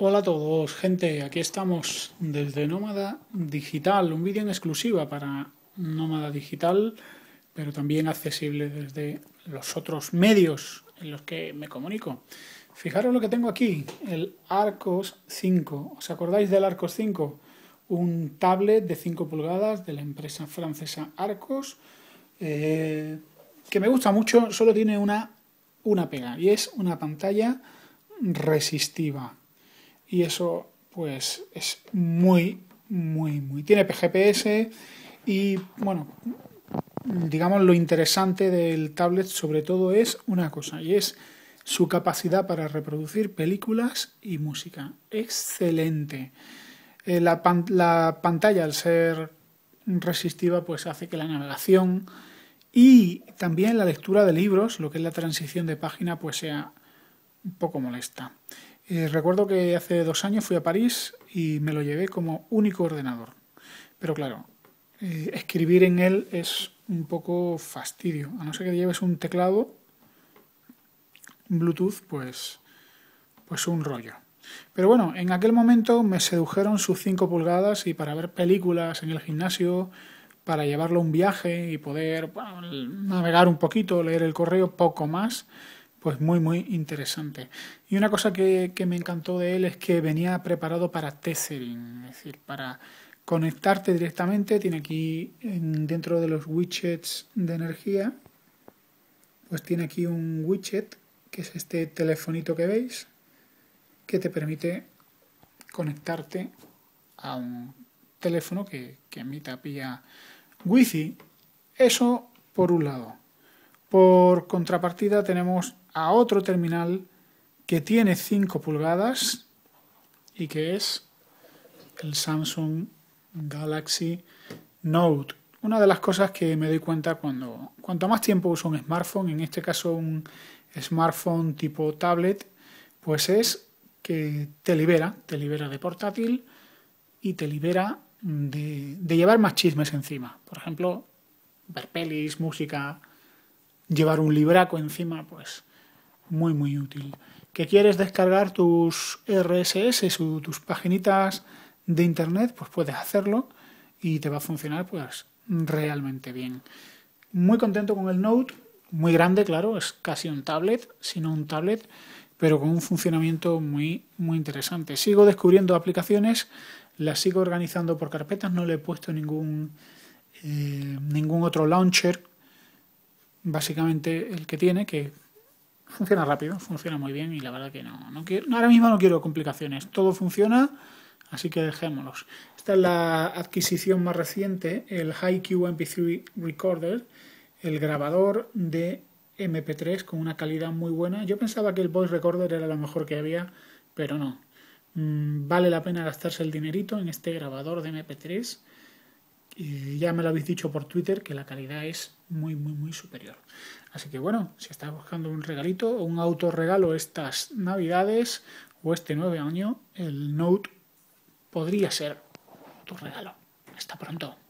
Hola a todos, gente, aquí estamos desde Nómada Digital, un vídeo en exclusiva para Nómada Digital, pero también accesible desde los otros medios en los que me comunico. Fijaros lo que tengo aquí, el Arcos 5. ¿Os acordáis del Arcos 5? Un tablet de 5 pulgadas de la empresa francesa Arcos, eh, que me gusta mucho, solo tiene una pega, y es una pantalla resistiva y eso pues es muy, muy, muy... Tiene PGPS y bueno, digamos lo interesante del tablet sobre todo es una cosa y es su capacidad para reproducir películas y música. Excelente. Eh, la, la, pantalla, al ser resistiva, pues hace que la navegación y también la lectura de libros, lo que es la transición de página, pues sea un poco molesta. Eh, recuerdo que hace dos años fui a París y me lo llevé como único ordenador. Pero claro, eh, escribir en él es un poco fastidio. A no ser que lleves un teclado Bluetooth, pues, pues un rollo. Pero bueno, en aquel momento me sedujeron sus 5 pulgadas y para ver películas en el gimnasio, para llevarlo a un viaje y poder navegar un poquito, leer el correo, poco más pues muy, muy interesante. Y una cosa que, me encantó de él es que venía preparado para tethering, es decir, para conectarte directamente. Tiene aquí dentro de los widgets de energía, pues tiene aquí un widget, que es este telefonito que veis, que te permite conectarte a un teléfono que, que emita pilla wifi. Eso por un lado. Por contrapartida tenemos a otro terminal que tiene 5 pulgadas y que es el Samsung Galaxy Note. Una de las cosas que me doy cuenta cuando cuanto más tiempo uso un smartphone, en este caso un smartphone tipo tablet, pues es que te libera, te libera de portátil y te libera de, de llevar más chismes encima. Por ejemplo, ver pelis, música, llevar un libraco encima, pues muy, muy útil. ¿Que quieres descargar tus RSS o tus paginitas de internet? Pues puedes hacerlo y te va a funcionar pues realmente bien. Muy contento con el Note, muy grande, claro, es casi un tablet, sino un tablet, pero con un funcionamiento muy, muy interesante. Sigo descubriendo aplicaciones, las sigo organizando por carpetas, no le he puesto ningún, eh, ningún otro launcher básicamente el que tiene, que funciona rápido, funciona muy bien y la verdad que no, no quiero, ahora mismo no quiero complicaciones, todo funciona, así que dejémoslos. Esta es la adquisición más reciente, el HiQ MP3 Recorder, el grabador de MP3 con una calidad muy buena. Yo pensaba que el Voice Recorder era lo mejor que había, pero no. Mm, vale la pena gastarse el dinerito en este grabador de MP3. Y ya me lo habéis dicho por Twitter que la calidad es muy, muy, muy superior. Así que bueno, si estás buscando un regalito o un autorregalo estas navidades o este nuevo año, el Note podría ser tu regalo. Hasta pronto.